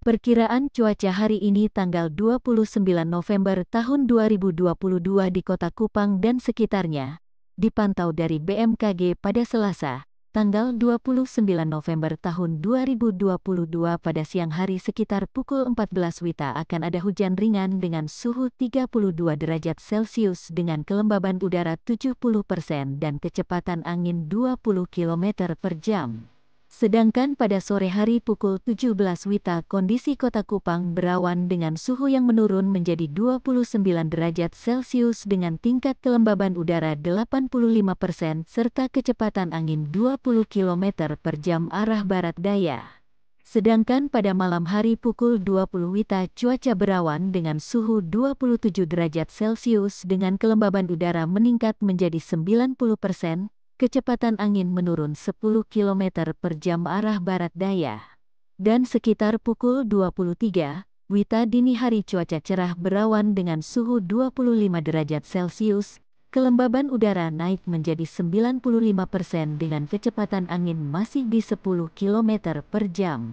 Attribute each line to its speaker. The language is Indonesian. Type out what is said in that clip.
Speaker 1: Perkiraan cuaca hari ini tanggal 29 November tahun 2022 di Kota Kupang dan sekitarnya, dipantau dari BMKG pada Selasa, tanggal 29 November tahun 2022 pada siang hari sekitar pukul 14 Wita akan ada hujan ringan dengan suhu 32 derajat Celcius dengan kelembaban udara 70% dan kecepatan angin 20 km per jam. Sedangkan pada sore hari pukul 17 Wita kondisi kota Kupang berawan dengan suhu yang menurun menjadi 29 derajat Celcius dengan tingkat kelembaban udara 85% persen serta kecepatan angin 20 km per jam arah barat daya. Sedangkan pada malam hari pukul 20 Wita cuaca berawan dengan suhu 27 derajat Celcius dengan kelembaban udara meningkat menjadi 90%, persen kecepatan angin menurun 10 km per jam arah barat daya. Dan sekitar pukul 23, Wita dini hari cuaca cerah berawan dengan suhu 25 derajat Celcius, kelembaban udara naik menjadi 95% dengan kecepatan angin masih di 10 km per jam.